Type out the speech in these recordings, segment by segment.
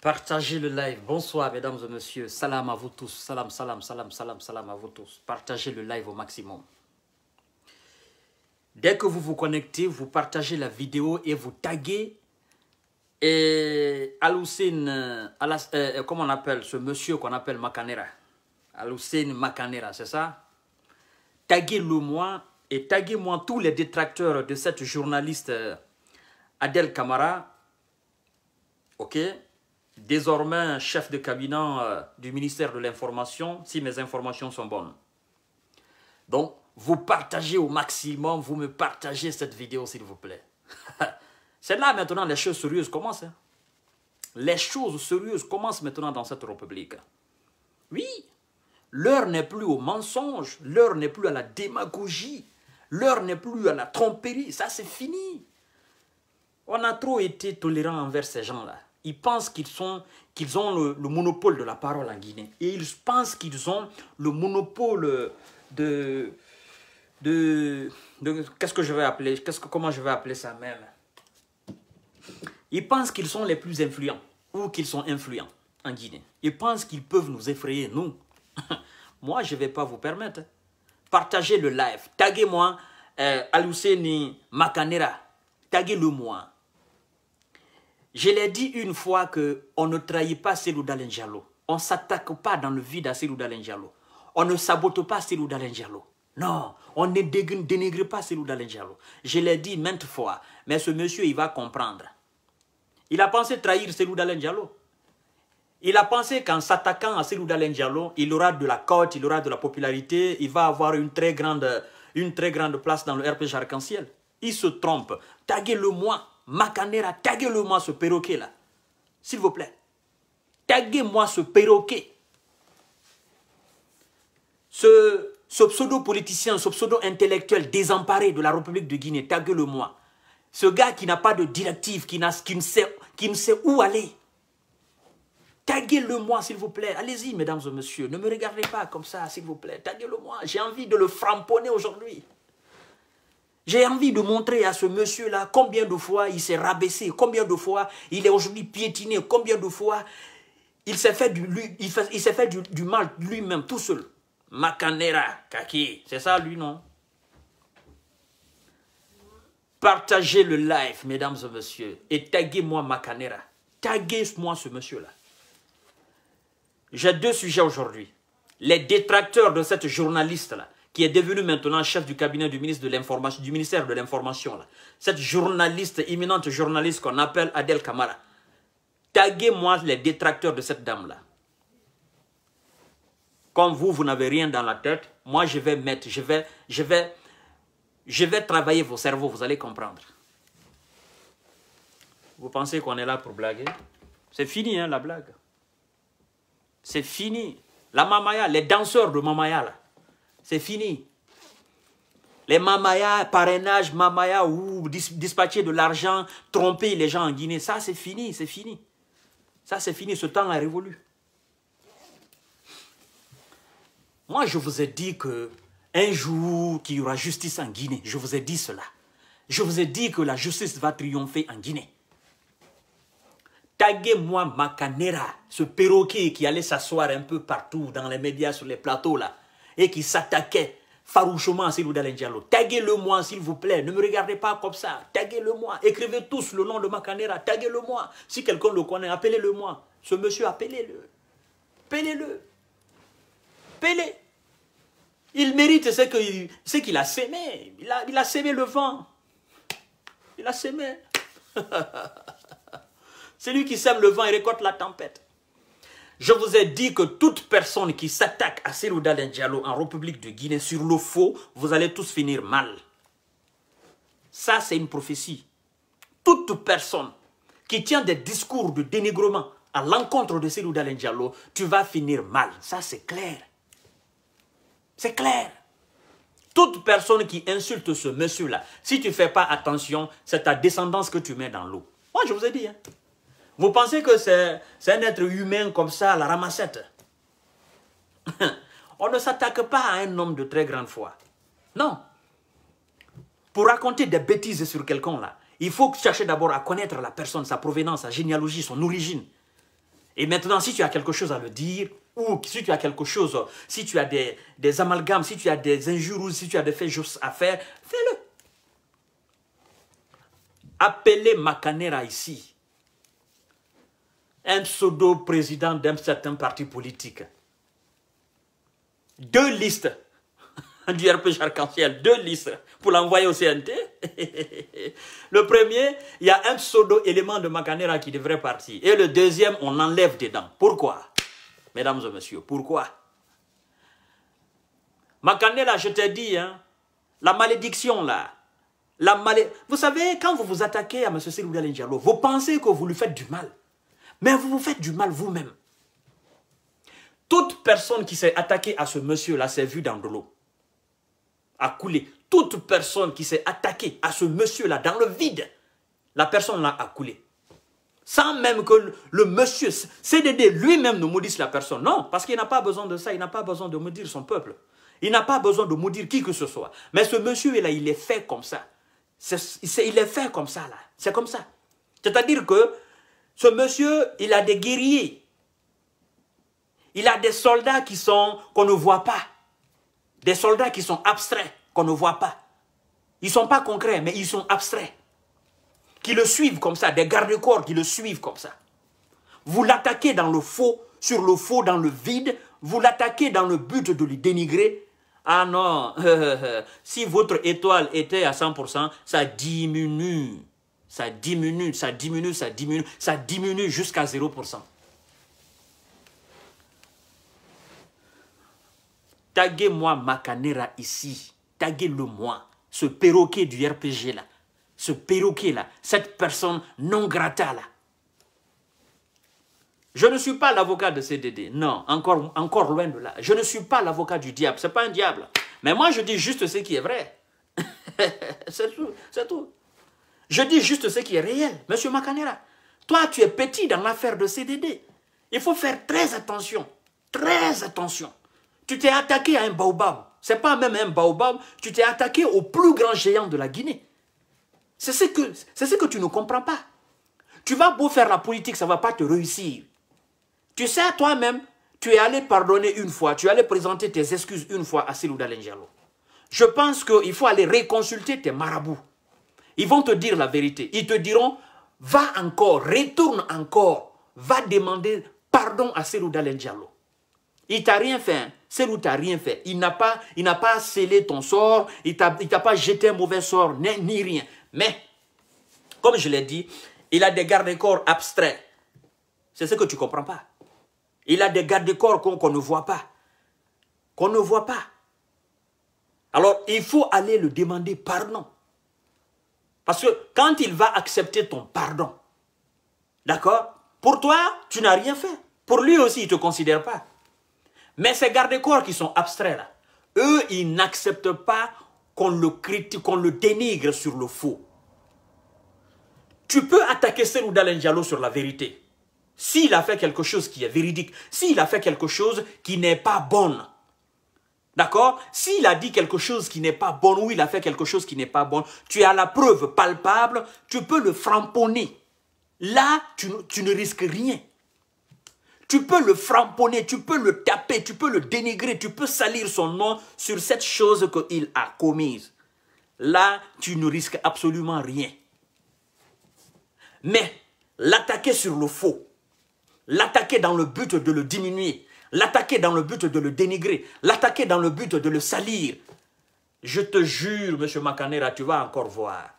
Partagez le live. Bonsoir, mesdames et messieurs. Salam à vous tous. Salam, salam, salam, salam, salam à vous tous. Partagez le live au maximum. Dès que vous vous connectez, vous partagez la vidéo et vous taguez et Aloussine, euh, euh, euh, comment on appelle ce monsieur qu'on appelle Macanera, Alousine Macanera, c'est ça Taguez-le moi et taguez-moi tous les détracteurs de cette journaliste Adèle Camara, ok Désormais chef de cabinet du ministère de l'Information, si mes informations sont bonnes. Donc, vous partagez au maximum, vous me partagez cette vidéo, s'il vous plaît. C'est là maintenant les choses sérieuses commencent. Hein. Les choses sérieuses commencent maintenant dans cette République. Oui, l'heure n'est plus au mensonge, l'heure n'est plus à la démagogie, l'heure n'est plus à la tromperie, ça c'est fini. On a trop été tolérant envers ces gens-là. Ils pensent qu'ils ont le, monopole de la parole en Guinée. Et ils pensent qu'ils ont le monopole de... de, qu'est-ce que je vais appeler que, Comment je vais appeler ça même ils pensent qu'ils sont les plus influents ou qu'ils sont influents en Guinée. Ils pensent qu'ils peuvent nous effrayer, nous. Moi, je ne vais pas vous permettre. Partagez le live. Taguez-moi euh, Makanera. Taguez-le-moi. Je l'ai dit une fois que on ne trahit pas Selou Dalenjalo. On ne s'attaque pas dans le vide à Selou Dalenjalo. On ne sabote pas Selou Dalenjalo. Non, on ne dénigre pas Selou Dalenjalo. Je l'ai dit maintes fois, mais ce monsieur, il va comprendre. Il a pensé trahir Selou Dalen Diallo. Il a pensé qu'en s'attaquant à Selou Dalen Diallo, il aura de la cote, il aura de la popularité, il va avoir une très grande, une très grande place dans le RPG arc-en-ciel. Il se trompe. Taguez-le-moi, Macanera, taguez-le-moi ce perroquet-là. S'il vous plaît. Taguez-moi ce perroquet. Ce, pseudo-politicien, ce pseudo-intellectuel désemparé de la République de Guinée, taguez-le-moi. Ce gars qui n'a pas de directive, qui, qui ne sait qui ne sait où aller. Taguez-le-moi, s'il vous plaît. Allez-y, mesdames et messieurs. Ne me regardez pas comme ça, s'il vous plaît. Taguez-le-moi. J'ai envie de le framponner aujourd'hui. J'ai envie de montrer à ce monsieur-là combien de fois il s'est rabaissé, combien de fois il est aujourd'hui piétiné, combien de fois il s'est fait du, du mal lui-même, tout seul. Makanera, Kaki, c'est ça lui, non Partagez le live, mesdames et messieurs. Et taguez-moi ma Macanera. Taguez-moi ce monsieur-là. J'ai deux sujets aujourd'hui. Les détracteurs de cette journaliste-là, qui est devenue maintenant chef du cabinet du, ministre de du ministère de l'Information. Cette journaliste, imminente journaliste qu'on appelle Adèle Kamara. Taguez-moi les détracteurs de cette dame-là. Comme vous, vous n'avez rien dans la tête, moi je vais mettre, je vais, je vais je vais travailler vos cerveaux, vous allez comprendre. Vous pensez qu'on est là pour blaguer C'est fini, hein, la blague. C'est fini. La mamaya, les danseurs de mamaya, là, c'est fini. Les mamaya, parrainage, mamaya, ou dispatcher de l'argent, tromper les gens en Guinée, ça c'est fini, c'est fini. Ça c'est fini, ce temps a révolu. Moi je vous ai dit que un jour qu'il y aura justice en Guinée, je vous ai dit cela. Je vous ai dit que la justice va triompher en Guinée. Taguez-moi Macanera, ce perroquet qui allait s'asseoir un peu partout dans les médias, sur les plateaux là, et qui s'attaquait farouchement à Silou Diallo. Taguez-le-moi s'il vous plaît, ne me regardez pas comme ça. Taguez-le-moi, écrivez tous le nom de Macanera, taguez-le-moi. Si quelqu'un le connaît, appelez-le-moi. Ce monsieur, appelez-le. Appelez-le. Appelez. -le. pelez le pelez il mérite ce qu'il qu'il a sémé. Il a, il sémé le vent. Il a sémé. Celui qui sème le vent, et récolte la tempête. Je vous ai dit que toute personne qui s'attaque à Selouda Diallo en République de Guinée sur le faux, vous allez tous finir mal. Ça, c'est une prophétie. Toute personne qui tient des discours de dénigrement à l'encontre de Selouda Diallo, tu vas finir mal. Ça, c'est clair. C'est clair. Toute personne qui insulte ce monsieur-là, si tu ne fais pas attention, c'est ta descendance que tu mets dans l'eau. Moi, je vous ai dit. Hein. Vous pensez que c'est un être humain comme ça, la ramassette On ne s'attaque pas à un homme de très grande foi. Non. Pour raconter des bêtises sur quelqu'un, là, il faut chercher d'abord à connaître la personne, sa provenance, sa généalogie, son origine. Et maintenant, si tu as quelque chose à le dire, ou si tu as quelque chose, si tu as des, des amalgames, si tu as des injures, si tu as des faits à faire, fais-le. Appelez Macanera ici, un pseudo-président d'un certain parti politique. Deux listes du RPG Arc-en-Ciel, deux listes pour l'envoyer au CNT. le premier, il y a un pseudo-élément de Macanera qui devrait partir. Et le deuxième, on enlève dedans. Pourquoi mesdames et messieurs. Pourquoi Ma là, je t'ai dit, hein, la malédiction, là, la malé... Vous savez, quand vous vous attaquez à M. Silvio Diallo, vous pensez que vous lui faites du mal. Mais vous vous faites du mal vous-même. Toute personne qui s'est attaquée à ce monsieur-là s'est vue dans de l'eau, a coulé. Toute personne qui s'est attaquée à ce monsieur-là dans le vide, la personne-là a coulé. Sans même que le monsieur CDD lui-même ne maudisse la personne. Non, parce qu'il n'a pas besoin de ça. Il n'a pas besoin de maudire son peuple. Il n'a pas besoin de maudire qui que ce soit. Mais ce monsieur-là, il est fait comme ça. il est fait comme ça, là. C'est comme ça. C'est-à-dire que ce monsieur, il a des guerriers. Il a des soldats qui sont qu'on ne voit pas. Des soldats qui sont abstraits, qu'on ne voit pas. Ils ne sont pas concrets, mais ils sont abstraits qui le suivent comme ça, des gardes-corps qui le suivent comme ça. Vous l'attaquez dans le faux, sur le faux, dans le vide, vous l'attaquez dans le but de le dénigrer. Ah non, si votre étoile était à 100%, ça diminue, ça diminue, ça diminue, ça diminue, ça diminue jusqu'à 0%. Taguez-moi Macanera ici, taguez-le moi, ce perroquet du RPG là ce perroquet-là, cette personne non grata-là. Je ne suis pas l'avocat de CDD, non, encore, encore loin de là. Je ne suis pas l'avocat du diable, ce n'est pas un diable. Mais moi, je dis juste ce qui est vrai. c'est tout, c'est tout. Je dis juste ce qui est réel. Monsieur Macanera, toi, tu es petit dans l'affaire de CDD. Il faut faire très attention, très attention. Tu t'es attaqué à un baobab. Ce n'est pas même un baobab, tu t'es attaqué au plus grand géant de la Guinée. C'est ce, que, tu ne comprends pas. Tu vas beau faire la politique, ça ne va pas te réussir. Tu sais toi-même, tu es allé pardonner une fois, tu es allé présenter tes excuses une fois à Célou Je pense qu'il faut aller réconsulter tes marabouts. Ils vont te dire la vérité. Ils te diront, va encore, retourne encore, va demander pardon à Célou Il t'a rien fait, Célou hein. t'a rien fait. Il n'a pas, pas scellé ton sort, il t'a pas jeté un mauvais sort, ni rien. Mais, comme je l'ai dit, il a des gardes corps abstraits. C'est ce que tu ne comprends pas. Il a des gardes corps qu'on ne voit pas. Qu'on ne voit pas. Alors, il faut aller le demander pardon. Parce que quand il va accepter ton pardon, d'accord Pour toi, tu n'as rien fait. Pour lui aussi, il ne te considère pas. Mais ces gardes corps qui sont abstraits là, eux, ils n'acceptent pas qu'on le critique, qu'on le dénigre sur le faux. Tu peux attaquer Serou Diallo sur la vérité. S'il a fait quelque chose qui est véridique, s'il a fait quelque chose qui n'est pas bonne, D'accord S'il a dit quelque chose qui n'est pas bon ou il a fait quelque chose qui n'est pas bon, tu as la preuve palpable, tu peux le framponner. Là, tu ne risques rien. Tu peux le framponner, tu peux le taper, tu peux le dénigrer, tu peux salir son nom sur cette chose qu'il a commise. Là, tu ne risques absolument rien. Mais l'attaquer sur le faux, l'attaquer dans le but de le diminuer, l'attaquer dans le but de le dénigrer, l'attaquer dans le but de le salir, je te jure, M. Macanera, tu vas encore voir.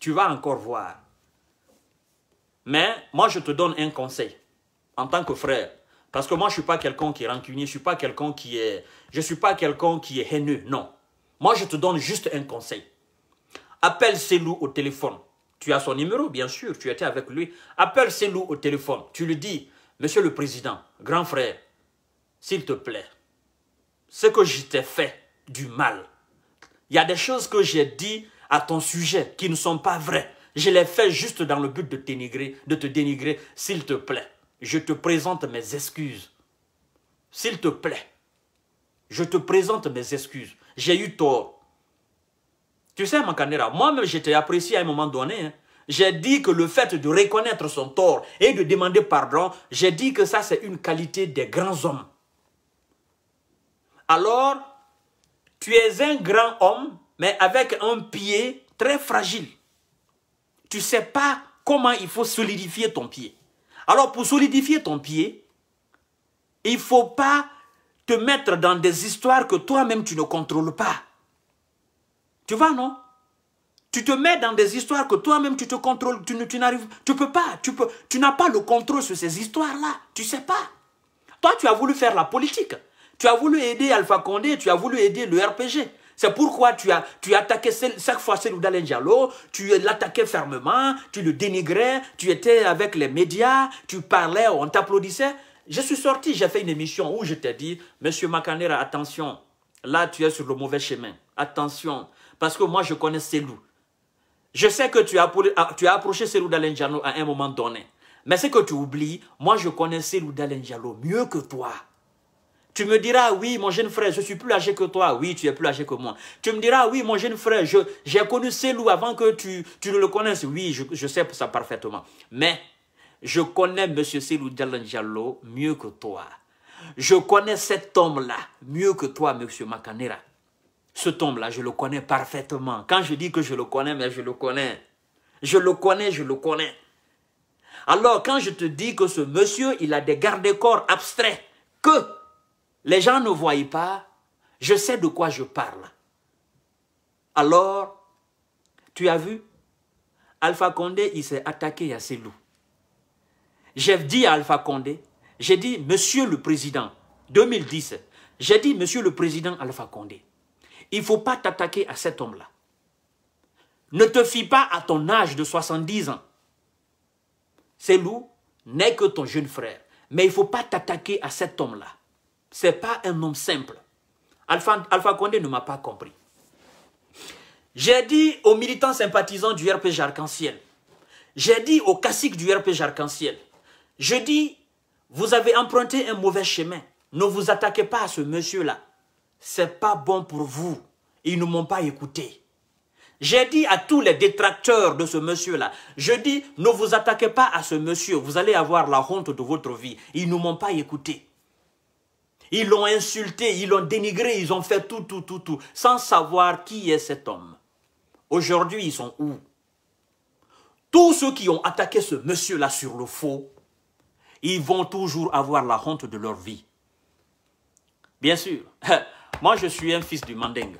Tu vas encore voir. Mais moi, je te donne un conseil en tant que frère. Parce que moi, je ne suis pas quelqu'un qui est rancunier, je ne suis pas quelqu'un qui est... Je suis pas quelqu'un qui est haineux, non. Moi, je te donne juste un conseil. Appelle loups au téléphone. Tu as son numéro, bien sûr, tu étais avec lui. Appelle loups au téléphone. Tu lui dis, Monsieur le Président, grand frère, s'il te plaît, ce que je t'ai fait du mal, il y a des choses que j'ai dit à ton sujet qui ne sont pas vraies. Je l'ai fait juste dans le but de, dénigrer, de te dénigrer. S'il te plaît, je te présente mes excuses. S'il te plaît, je te présente mes excuses. J'ai eu tort. Tu sais, Makanera, moi-même, je t'ai apprécié à un moment donné. Hein. J'ai dit que le fait de reconnaître son tort et de demander pardon, j'ai dit que ça, c'est une qualité des grands hommes. Alors, tu es un grand homme, mais avec un pied très fragile tu ne sais pas comment il faut solidifier ton pied. Alors pour solidifier ton pied, il ne faut pas te mettre dans des histoires que toi-même tu ne contrôles pas. Tu vois, non Tu te mets dans des histoires que toi-même tu te contrôles, tu, tu n'arrives, tu peux pas, tu peux, tu n'as pas le contrôle sur ces histoires-là, tu ne sais pas. Toi, tu as voulu faire la politique, tu as voulu aider Alpha Condé, tu as voulu aider le RPG, c'est pourquoi tu as, tu attaqué chaque fois Seloudal Diallo, tu l'attaquais fermement, tu le dénigrais, tu étais avec les médias, tu parlais, on t'applaudissait. Je suis sorti, j'ai fait une émission où je t'ai dit, Monsieur Makanera, attention, là tu es sur le mauvais chemin, attention, parce que moi je connais Selou. Je sais que tu as, ah, tu as approché Selou à un moment donné, mais ce que tu oublies, moi je connais Selou mieux que toi. Tu me diras, oui, mon jeune frère, je suis plus âgé que toi. Oui, tu es plus âgé que moi. Tu me diras, oui, mon jeune frère, j'ai connu Selou avant que tu, tu ne le connaisses. Oui, je, sais sais ça parfaitement. Mais je connais M. Selou mieux que toi. Je connais cet homme-là mieux que toi, M. Makanera. Ce homme-là, je le connais parfaitement. Quand je dis que je le connais, mais je le connais. Je le connais, je le connais. Alors, quand je te dis que ce monsieur, il a des gardes corps abstraits que les gens ne voyaient pas, je sais de quoi je parle. Alors, tu as vu, Alpha Condé, il s'est attaqué à ces loups. J'ai dit à Alpha Condé, j'ai dit, Monsieur le Président, 2010, j'ai dit, Monsieur le Président Alpha Condé, il ne faut pas t'attaquer à cet homme-là. Ne te fie pas à ton âge de 70 ans. Ces loups n'est que ton jeune frère. Mais il ne faut pas t'attaquer à cet homme-là n'est pas un homme simple. Alpha, Condé ne m'a pas compris. J'ai dit aux militants sympathisants du RPG Arc-en-Ciel, j'ai dit aux caciques du RPG Arc-en-Ciel, je dis, vous avez emprunté un mauvais chemin. Ne vous attaquez pas à ce monsieur-là. C'est pas bon pour vous. Ils ne m'ont pas écouté. J'ai dit à tous les détracteurs de ce monsieur-là, je dis, ne vous attaquez pas à ce monsieur, vous allez avoir la honte de votre vie. Ils ne m'ont pas écouté. Ils l'ont insulté, ils l'ont dénigré, ils ont fait tout, tout, tout, tout, sans savoir qui est cet homme. Aujourd'hui, ils sont où Tous ceux qui ont attaqué ce monsieur-là sur le faux, ils vont toujours avoir la honte de leur vie. Bien sûr, moi je suis un fils du Mandingue.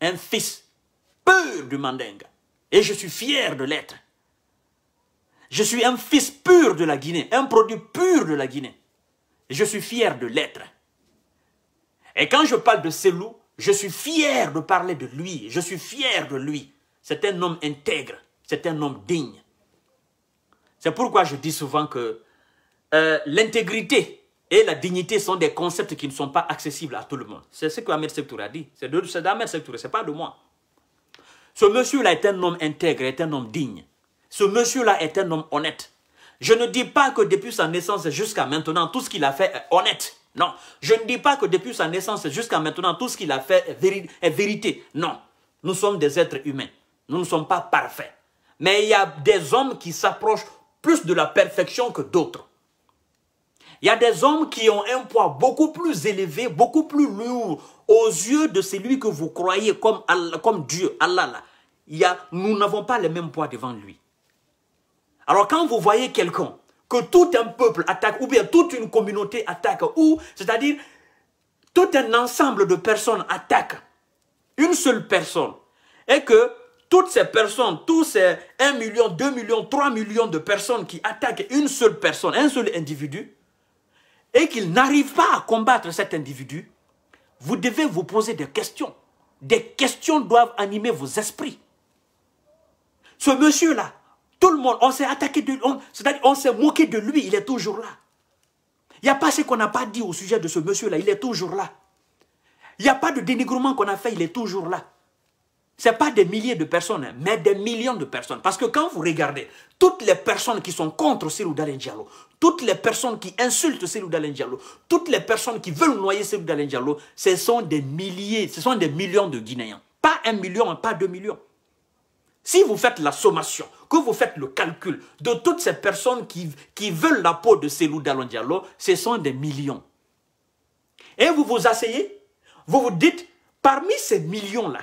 Un fils pur du Mandingue. Et je suis fier de l'être. Je suis un fils pur de la Guinée, un produit pur de la Guinée je suis fier de l'être. Et quand je parle de Selou, je suis fier de parler de lui. Je suis fier de lui. C'est un homme intègre. C'est un homme digne. C'est pourquoi je dis souvent que euh, l'intégrité et la dignité sont des concepts qui ne sont pas accessibles à tout le monde. C'est ce que Ahmed Sektour a dit. C'est d'Ahmed Sektour, ce n'est pas de moi. Ce monsieur-là est un homme intègre, est un homme digne. Ce monsieur-là est un homme honnête. Je ne dis pas que depuis sa naissance jusqu'à maintenant, tout ce qu'il a fait est honnête. Non. Je ne dis pas que depuis sa naissance jusqu'à maintenant, tout ce qu'il a fait est, vérité. Non. Nous sommes des êtres humains. Nous ne sommes pas parfaits. Mais il y a des hommes qui s'approchent plus de la perfection que d'autres. Il y a des hommes qui ont un poids beaucoup plus élevé, beaucoup plus lourd aux yeux de celui que vous croyez comme, comme Dieu, Allah. Il y a, nous n'avons pas le même poids devant lui. Alors quand vous voyez quelqu'un, que tout un peuple attaque, ou bien toute une communauté attaque, ou c'est-à-dire tout un ensemble de personnes attaque une seule personne, et que toutes ces personnes, tous ces 1 million, 2 millions, 3 millions de personnes qui attaquent une seule personne, un seul individu, et qu'ils n'arrivent pas à combattre cet individu, vous devez vous poser des questions. Des questions doivent animer vos esprits. Ce monsieur-là, tout le monde, on s'est attaqué de lui, c'est-à-dire on s'est moqué de lui, il est toujours là. Il n'y a pas ce qu'on n'a pas dit au sujet de ce monsieur-là, il est toujours là. Il n'y a pas de dénigrement qu'on a fait, il est toujours là. Ce pas des milliers de personnes, hein, mais des millions de personnes. Parce que quand vous regardez toutes les personnes qui sont contre Sirou Dalen toutes les personnes qui insultent Sirou Dalen toutes les personnes qui veulent noyer Sirou Dalen ce sont des milliers, ce sont des millions de Guinéens. Pas un million, pas deux millions. Si vous faites la sommation que vous faites le calcul de toutes ces personnes qui, qui veulent la peau de Célou Diallo ce sont des millions. Et vous vous asseyez, vous vous dites, parmi ces millions-là,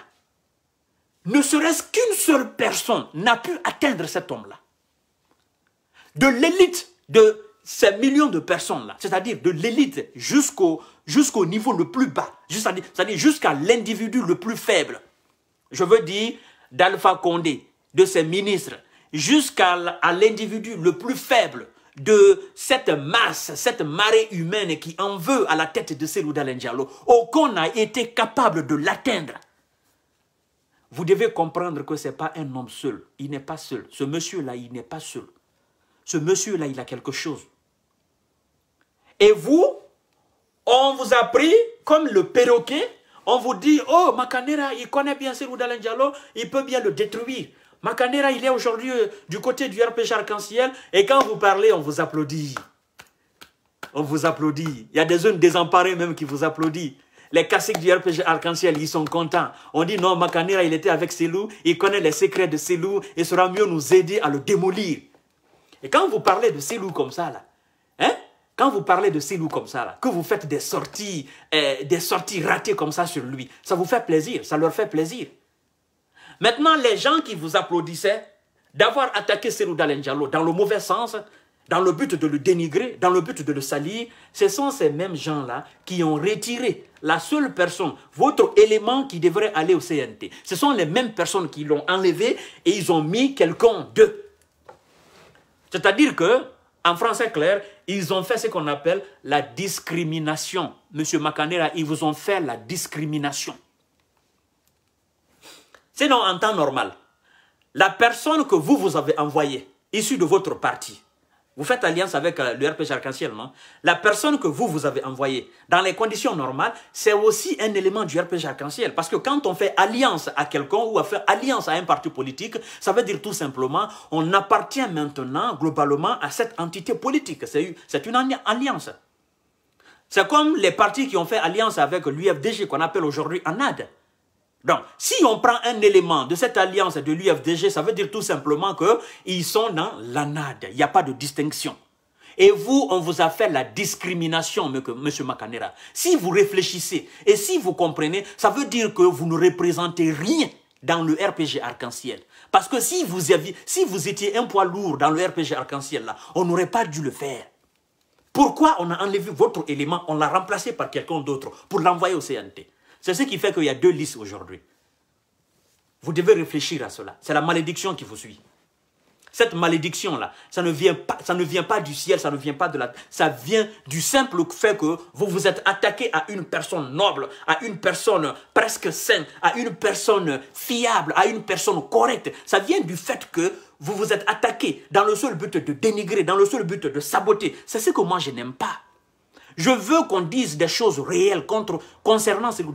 ne serait-ce qu'une seule personne n'a pu atteindre cet homme-là. De l'élite de ces millions de personnes-là, c'est-à-dire de l'élite jusqu'au niveau le plus bas, c'est-à-dire jusqu'à l'individu le plus faible. Je veux dire d'Alpha Condé, de ses ministres, jusqu'à l'individu le plus faible de cette masse, cette marée humaine qui en veut à la tête de Selou aucun n'a été capable de l'atteindre. Vous devez comprendre que ce n'est pas un homme seul. Il n'est pas seul. Ce monsieur-là, il n'est pas seul. Ce monsieur-là, il a quelque chose. Et vous, on vous a pris comme le perroquet. On vous dit, oh, Makanera, il connaît bien Selou il peut bien le détruire. Macanera, il est aujourd'hui euh, du côté du RPG Arc-en-Ciel. Et quand vous parlez, on vous applaudit. On vous applaudit. Il y a des zones désemparées même qui vous applaudissent. Les caciques du RPG Arc-en-Ciel, ils sont contents. On dit non, Makanera, il était avec loups. il connaît les secrets de loups. il sera mieux nous aider à le démolir. Et quand vous parlez de loups comme ça, là, hein, Quand vous parlez de loups comme ça, là, que vous faites des sorties, euh, des sorties ratées comme ça sur lui, ça vous fait plaisir, ça leur fait plaisir. Maintenant, les gens qui vous applaudissaient d'avoir attaqué Serou Diallo dans le mauvais sens, dans le but de le dénigrer, dans le but de le salir, ce sont ces mêmes gens-là qui ont retiré la seule personne, votre élément qui devrait aller au CNT. Ce sont les mêmes personnes qui l'ont enlevé et ils ont mis quelqu'un d'eux. C'est-à-dire que, en français clair, ils ont fait ce qu'on appelle la discrimination. Monsieur Makanera, ils vous ont fait la discrimination. Sinon, en temps normal, la personne que vous vous avez envoyée, issue de votre parti, vous faites alliance avec euh, le RPG Arc-en-Ciel, non La personne que vous, vous avez envoyée, dans les conditions normales, c'est aussi un élément du RPG Arc-en-Ciel. Parce que quand on fait alliance à quelqu'un ou à faire alliance à un parti politique, ça veut dire tout simplement, on appartient maintenant globalement à cette entité politique. C'est une alliance. C'est comme les partis qui ont fait alliance avec l'UFDG qu'on appelle aujourd'hui ANAD. Donc, si on prend un élément de cette alliance de l'UFDG, ça veut dire tout simplement qu'ils sont dans l'ANAD. Il n'y a pas de distinction. Et vous, on vous a fait la discrimination, M. Makanera. Si vous réfléchissez et si vous comprenez, ça veut dire que vous ne représentez rien dans le RPG arc-en-ciel. Parce que si vous, aviez, si vous étiez un poids lourd dans le RPG arc-en-ciel, on n'aurait pas dû le faire. Pourquoi on a enlevé votre élément, on l'a remplacé par quelqu'un d'autre pour l'envoyer au CNT c'est ce qui fait qu'il y a deux listes aujourd'hui. Vous devez réfléchir à cela. C'est la malédiction qui vous suit. Cette malédiction-là, ça, ne vient pas, ça ne vient pas du ciel, ça ne vient pas de la... Ça vient du simple fait que vous vous êtes attaqué à une personne noble, à une personne presque sainte, à une personne fiable, à une personne correcte. Ça vient du fait que vous vous êtes attaqué dans le seul but de dénigrer, dans le seul but de saboter. C'est ce que moi, je n'aime pas. Je veux qu'on dise des choses réelles contre, concernant Selou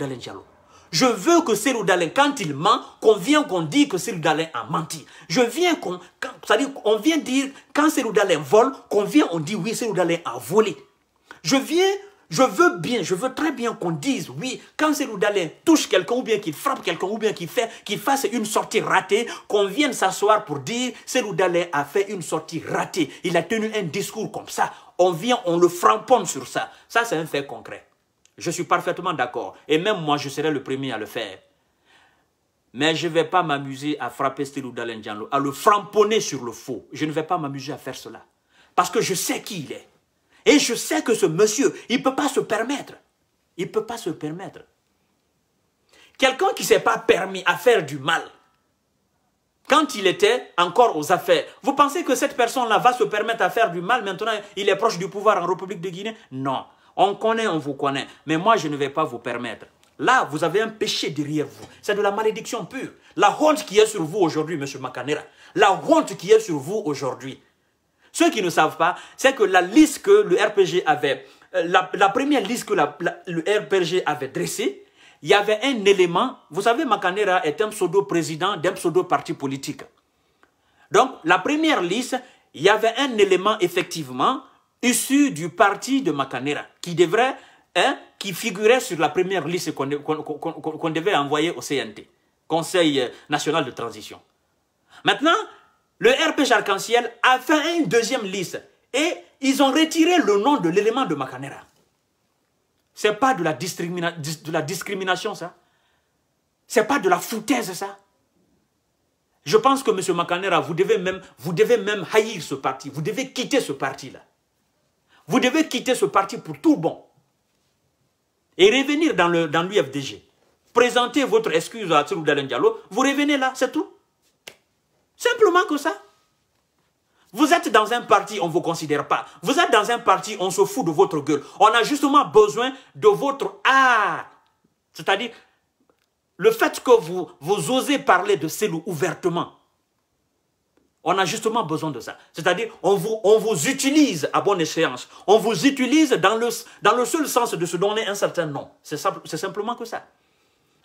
Je veux que Selou quand il ment, qu'on vienne qu'on dise que Selou a menti. Je viens qu'on, c'est-à-dire qu'on vient dire, quand Selou vole, qu'on vient, on dit oui, Selou a volé. Je viens, je veux bien, je veux très bien qu'on dise oui, quand Selou touche quelqu'un ou bien qu'il frappe quelqu'un ou bien qu'il fait, qu'il fasse une sortie ratée, qu'on vienne s'asseoir pour dire Selou a fait une sortie ratée. Il a tenu un discours comme ça on vient, on le framponne sur ça. Ça, c'est un fait concret. Je suis parfaitement d'accord. Et même moi, je serai le premier à le faire. Mais je ne vais pas m'amuser à frapper Stilou à le framponner sur le faux. Je ne vais pas m'amuser à faire cela. Parce que je sais qui il est. Et je sais que ce monsieur, il ne peut pas se permettre. Il ne peut pas se permettre. Quelqu'un qui ne s'est pas permis à faire du mal, quand il était encore aux affaires. Vous pensez que cette personne-là va se permettre à faire du mal maintenant Il est proche du pouvoir en République de Guinée Non. On connaît, on vous connaît. Mais moi, je ne vais pas vous permettre. Là, vous avez un péché derrière vous. C'est de la malédiction pure. La honte qui est sur vous aujourd'hui, M. Macanera. La honte qui est sur vous aujourd'hui. Ceux qui ne savent pas, c'est que la liste que le RPG avait, euh, la, première liste que le RPG avait dressée, il y avait un élément. Vous savez, Macanera est un pseudo-président d'un pseudo-parti politique. Donc, la première liste, il y avait un élément, effectivement, issu du parti de Macanera qui devrait, hein, qui figurait sur la première liste qu'on devait envoyer au CNT, Conseil National de Transition. Maintenant, le RP arc ciel a fait une deuxième liste et ils ont retiré le nom de l'élément de Macanera. C'est pas de la, discrimination, ça. C'est pas de la foutaise, ça. Je pense que, M. Makanera, vous devez même, vous devez même haïr ce parti. Vous devez quitter ce parti-là. Vous devez quitter ce parti pour tout bon. Et revenir dans l'UFDG. Dans Présentez votre excuse à Tsirou Diallo. Vous revenez là, c'est tout. Simplement que ça. Vous êtes dans un parti, on ne vous considère pas. Vous êtes dans un parti, on se fout de votre gueule. On a justement besoin de votre ah C'est-à-dire, le fait que vous, vous osez parler de cellules ouvertement. On a justement besoin de ça. C'est-à-dire, on vous, on vous utilise à bonne échéance. On vous utilise dans le, dans le seul sens de se donner un certain nom. C'est simplement que ça.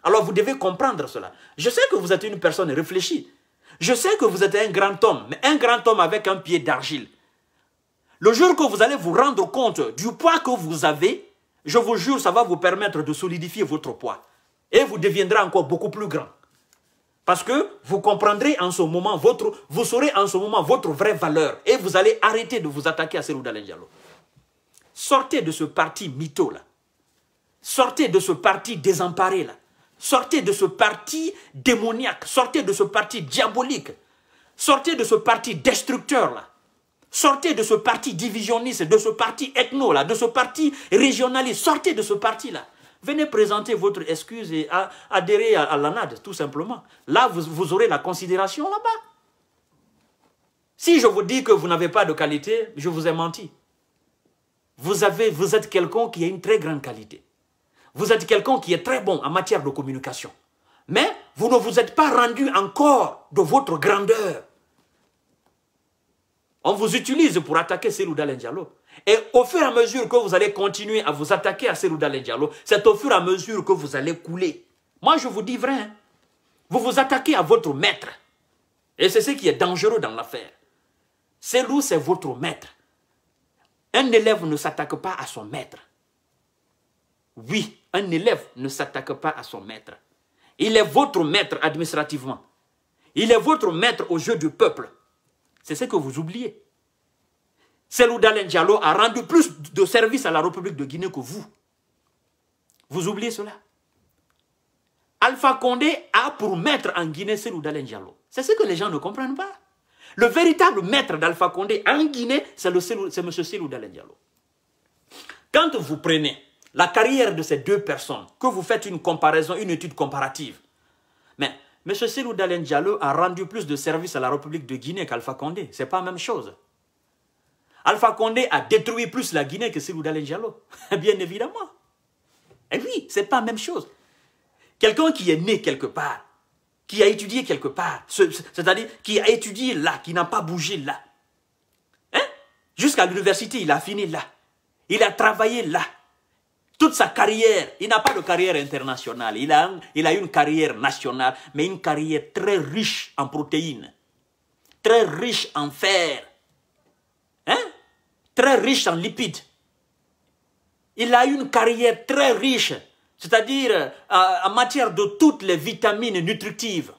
Alors, vous devez comprendre cela. Je sais que vous êtes une personne réfléchie. Je sais que vous êtes un grand homme, mais un grand homme avec un pied d'argile. Le jour que vous allez vous rendre compte du poids que vous avez, je vous jure, ça va vous permettre de solidifier votre poids. Et vous deviendrez encore beaucoup plus grand. Parce que vous comprendrez en ce moment votre, vous saurez en ce moment votre vraie valeur. Et vous allez arrêter de vous attaquer à Serou Sortez de ce parti mytho là. Sortez de ce parti désemparé là. Sortez de ce parti démoniaque, sortez de ce parti diabolique, sortez de ce parti destructeur-là, sortez de ce parti divisionniste, de ce parti ethno-là, de ce parti régionaliste, sortez de ce parti-là. Venez présenter votre excuse et adhérer à, l'ANAD, tout simplement. Là, vous, vous aurez la considération là-bas. Si je vous dis que vous n'avez pas de qualité, je vous ai menti. Vous, avez, vous êtes quelqu'un qui a une très grande qualité. Vous êtes quelqu'un qui est très bon en matière de communication. Mais vous ne vous êtes pas rendu encore de votre grandeur. On vous utilise pour attaquer Selou Diallo. Et au fur et à mesure que vous allez continuer à vous attaquer à Selou Diallo, c'est au fur et à mesure que vous allez couler. Moi, je vous dis vrai. Hein. Vous vous attaquez à votre maître. Et c'est ce qui est dangereux dans l'affaire. Selou, c'est votre maître. Un élève ne s'attaque pas à son maître. Oui, un élève ne s'attaque pas à son maître. Il est votre maître administrativement. Il est votre maître au jeu du peuple. C'est ce que vous oubliez. Selou Dalen Diallo a rendu plus de services à la République de Guinée que vous. Vous oubliez cela. Alpha Condé a pour maître en Guinée Selou Diallo. C'est ce que les gens ne comprennent pas. Le véritable maître d'Alpha Condé en Guinée, c'est M. Selou Dalen Diallo. Quand vous prenez la carrière de ces deux personnes, que vous faites une comparaison, une étude comparative. Mais M. Selou Dalen Diallo a rendu plus de services à la République de Guinée qu'Alpha Condé. Ce n'est pas la même chose. Alpha Condé a détruit plus la Guinée que Selou Dalen Diallo. Bien évidemment. Et eh oui, ce n'est pas la même chose. Quelqu'un qui est né quelque part, qui a étudié quelque part, c'est-à-dire qui a étudié là, qui n'a pas bougé là. Hein? Jusqu'à l'université, il a fini là. Il a travaillé là. Toute sa carrière, il n'a pas de carrière internationale, il a, une carrière nationale, mais une carrière très riche en protéines, très riche en fer, hein? très riche en lipides. Il a une carrière très riche, c'est-à-dire euh, en matière de toutes les vitamines nutritives.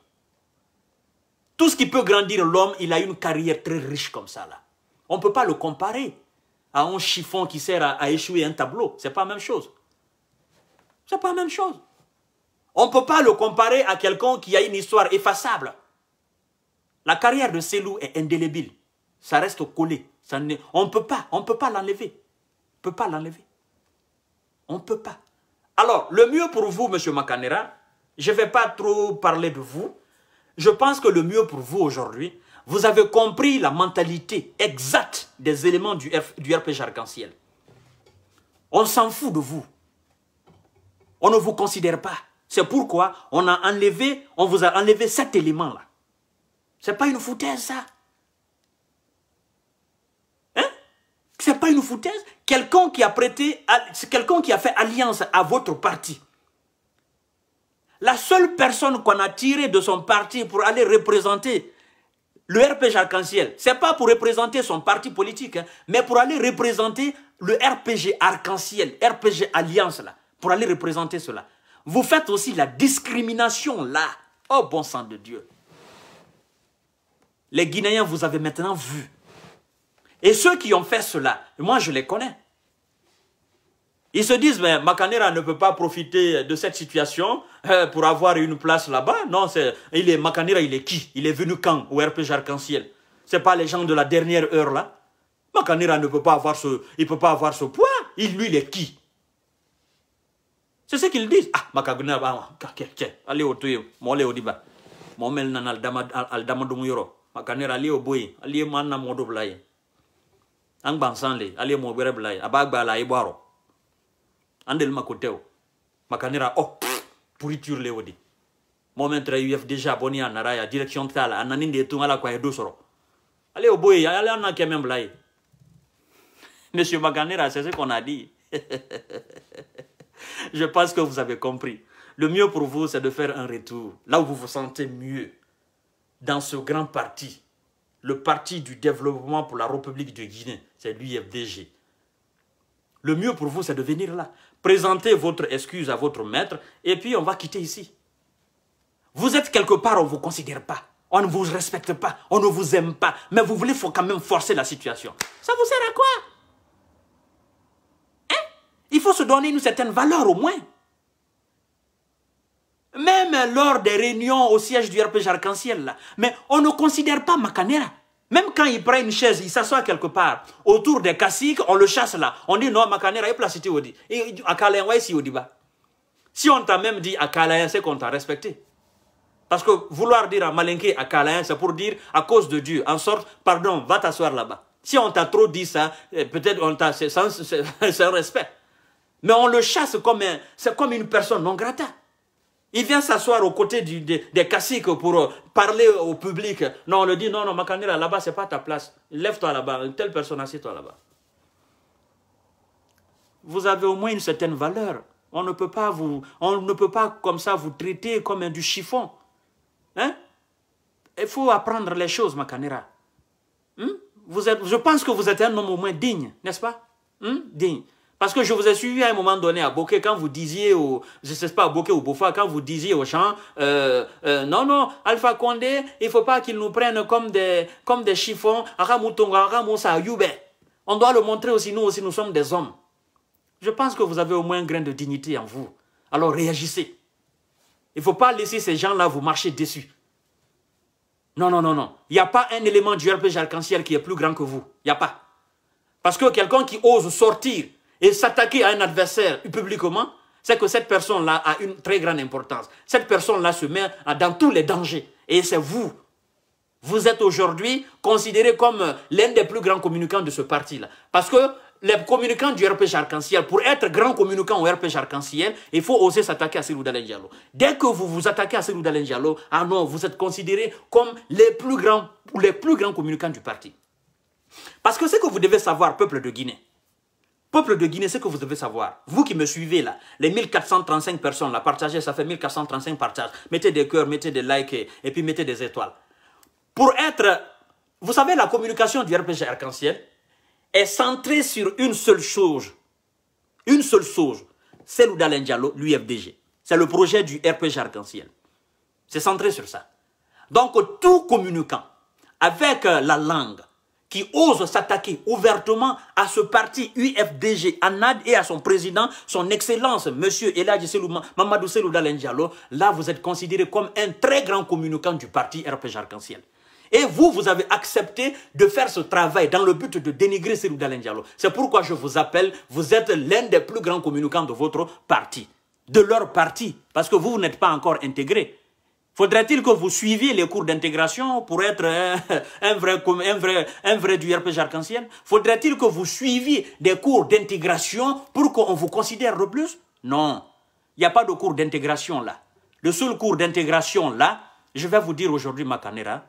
Tout ce qui peut grandir l'homme, il a une carrière très riche comme ça. Là. On ne peut pas le comparer à un chiffon qui sert à, échouer un tableau. C'est pas la même chose. C'est pas la même chose. On ne peut pas le comparer à quelqu'un qui a une histoire effaçable. La carrière de Selou est indélébile. Ça reste collé. Ça on ne peut pas, on peut pas l'enlever. On peut pas l'enlever. On ne peut pas. Alors, le mieux pour vous, M. Macanera, je ne vais pas trop parler de vous. Je pense que le mieux pour vous aujourd'hui, vous avez compris la mentalité exacte des éléments du, du Arc-en-Ciel. On s'en fout de vous. On ne vous considère pas. C'est pourquoi on, a enlevé, on vous a enlevé cet élément-là. Ce n'est pas une foutaise, ça. Hein Ce n'est pas une foutaise. Quelqu'un qui a prêté, quelqu'un qui a fait alliance à votre parti. La seule personne qu'on a tirée de son parti pour aller représenter le RPG arc-en-ciel, c'est pas pour représenter son parti politique, hein, mais pour aller représenter le RPG arc-en-ciel, RPG alliance là, pour aller représenter cela. Vous faites aussi la discrimination là. Oh bon sang de Dieu. Les Guinéens, vous avez maintenant vu. Et ceux qui ont fait cela, moi je les connais. Ils se disent, mais Macanera ne peut pas profiter de cette situation euh, pour avoir une place là-bas. Non, c'est, il est, il est qui Il est venu quand au RPG Arc-en-Ciel Ce pas les gens de la dernière heure là. Macanera ne peut pas avoir ce, il peut pas avoir ce poids. Il, lui, il est qui C'est ce qu'ils disent. Ah, Makanera, ah, ah, allez au allez au débat. al allez au allez au allez andel Makoteo. Makanera, oh, pourriture le wodi momen tra déjà boni à nara direction Thala, à nani de Tungala, ala ko a ye allez, allez, ale o bo là. monsieur Makanera, c'est ce qu'on a dit je pense que vous avez compris le mieux pour vous c'est de faire un retour là où vous vous sentez mieux dans ce grand parti le parti du développement pour la République de Guinée, c'est l'UFDG. Le mieux pour vous, c'est de venir là présentez votre excuse à votre maître, et puis on va quitter ici. Vous êtes quelque part, on ne vous considère pas. On ne vous respecte pas, on ne vous aime pas, mais vous voulez faut quand même forcer la situation. Ça vous sert à quoi hein? Il faut se donner une certaine valeur au moins. Même lors des réunions au siège du RPG Arc-en-Ciel, mais on ne considère pas Macanera. Même quand il prend une chaise, il s'assoit quelque part, autour des caciques, on le chasse là. On dit non, Makanera est placée au dit. Et à si Si on t'a même dit à c'est qu'on t'a respecté. Parce que vouloir dire à Malinke, à c'est pour dire à cause de Dieu, en sorte, pardon, va t'asseoir là-bas. Si on t'a trop dit ça, eh, peut-être on t'a, c'est un respect. Mais on le chasse comme c'est comme une personne non grata. Il vient s'asseoir aux côtés des, caciques pour euh, parler au public. Non, on le dit, non, non, Makanera, là-bas, ce n'est pas ta place. Lève-toi là-bas, Une telle personne, assieds-toi là-bas. Vous avez au moins une certaine valeur. On ne peut pas vous, on ne peut pas comme ça vous traiter comme du chiffon. Hein? Il faut apprendre les choses, Makanera. Hmm? Vous êtes, je pense que vous êtes un homme au moins digne, n'est-ce pas hmm? Digne. Parce que je vous ai suivi à un moment donné à Bokeh quand vous disiez au, je sais pas, à Bokeh ou Bofa, quand vous disiez aux gens, euh, euh, non, non, Alpha Condé, il faut pas qu'ils nous prennent comme des, comme des chiffons, On doit le montrer aussi, nous aussi, nous sommes des hommes. Je pense que vous avez au moins un grain de dignité en vous. Alors réagissez. Il ne faut pas laisser ces gens-là vous marcher dessus. Non, non, non, non. Il n'y a pas un élément du RPG arc-en-ciel qui est plus grand que vous. Il n'y a pas. Parce que quelqu'un qui ose sortir et s'attaquer à un adversaire publiquement, c'est que cette personne-là a une très grande importance. Cette personne-là se met dans tous les dangers. Et c'est vous. Vous êtes aujourd'hui considéré comme l'un des plus grands communicants de ce parti-là. Parce que les communicants du RPG Arc-en-Ciel, pour être grand communicant au RPG Arc-en-Ciel, il faut oser s'attaquer à Célou Diallo. Dès que vous vous attaquez à Célou Diallo, ah non, vous êtes considéré comme les plus grands, les plus grands communicants du parti. Parce que ce que vous devez savoir, peuple de Guinée, Peuple de Guinée, ce que vous devez savoir, vous qui me suivez là, les 1435 personnes là, partagez, ça fait 1435 partages. Mettez des cœurs, mettez des likes et, puis mettez des étoiles. Pour être, vous savez, la communication du RPG Arc-en-Ciel est centrée sur une seule chose. Une seule chose, C'est d'Alain Diallo, l'UFDG. C'est le projet du RPG Arc-en-Ciel. C'est centré sur ça. Donc, tout communiquant avec la langue, qui ose s'attaquer ouvertement à ce parti UFDG, à et à son président, son excellence, M. Eladji Mamadou Selou Diallo, là vous êtes considéré comme un très grand communicant du parti RPG Arc-en-Ciel. Et vous, vous avez accepté de faire ce travail dans le but de dénigrer Seloudal Diallo. C'est pourquoi je vous appelle, vous êtes l'un des plus grands communicants de votre parti, de leur parti, parce que vous n'êtes pas encore intégré. Faudrait-il que vous suiviez les cours d'intégration pour être euh, un, vrai, un, vrai, un vrai du RPG arc en Faudrait-il que vous suiviez des cours d'intégration pour qu'on vous considère le plus Non. Il n'y a pas de cours d'intégration là. Le seul cours d'intégration là, je vais vous dire aujourd'hui, ma la,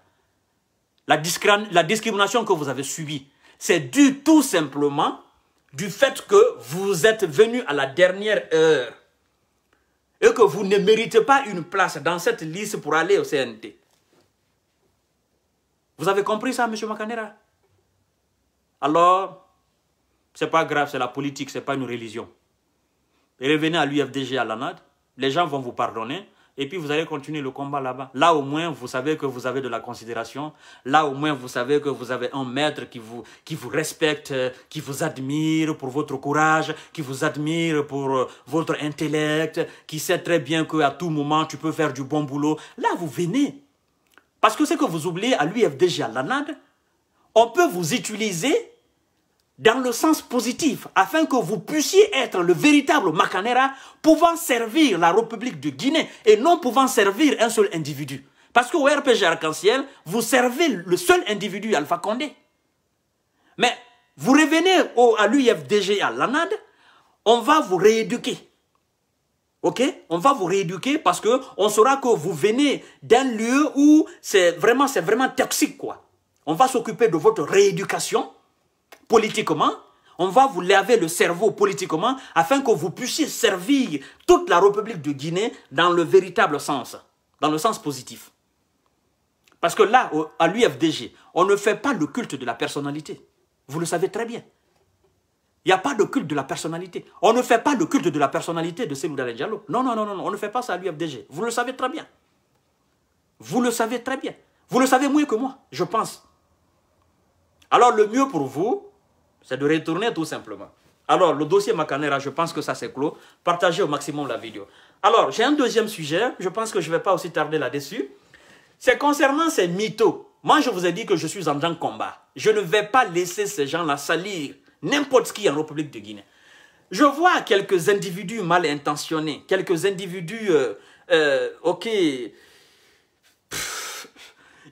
la discrimination que vous avez subie, c'est dû tout simplement du fait que vous êtes venu à la dernière heure et que vous ne méritez pas une place dans cette liste pour aller au CNT. Vous avez compris ça, M. Makanera? Alors, c'est pas grave, c'est la politique, c'est pas une religion. revenez à l'UFDG à l'ANAD, les gens vont vous pardonner et puis vous allez continuer le combat là-bas. Là au moins vous savez que vous avez de la considération, là au moins vous savez que vous avez un maître qui vous, qui vous respecte, euh, qui vous admire pour votre courage, qui vous admire pour euh, votre intellect, qui sait très bien qu'à tout moment tu peux faire du bon boulot. Là vous venez. Parce que ce que vous oubliez à l'UFDG à l'ANAD, on peut vous utiliser dans le sens positif, afin que vous puissiez être le véritable Macanera pouvant servir la République de Guinée et non pouvant servir un seul individu. Parce qu'au RPG Arc-en-Ciel, vous servez le seul individu Alpha Condé. Mais vous revenez au, à l'UFDG à l'ANAD, on va vous rééduquer. OK On va vous rééduquer parce que saura que vous venez d'un lieu où c'est vraiment, vraiment toxique, quoi. On va s'occuper de votre rééducation politiquement, on va vous laver le cerveau politiquement afin que vous puissiez servir toute la République de Guinée dans le véritable sens, dans le sens positif. Parce que là, à l'UFDG, on ne fait pas le culte de la personnalité. Vous le savez très bien. Il n'y a pas de culte de la personnalité. On ne fait pas le culte de la personnalité de Seydou Non, non, non, non, on ne fait pas ça à l'UFDG. Vous le savez très bien. Vous le savez très bien. Vous le savez mieux que moi, je pense. Alors le mieux pour vous, c'est de retourner tout simplement. Alors, le dossier Macanera, je pense que ça c'est clos. Partagez au maximum la vidéo. Alors, j'ai un deuxième sujet. Je pense que je ne vais pas aussi tarder là-dessus. C'est concernant ces mythos. Moi, je vous ai dit que je suis en de combat. Je ne vais pas laisser ces gens-là salir n'importe qui en République de Guinée. Je vois quelques individus mal intentionnés, quelques individus, euh, euh, ok,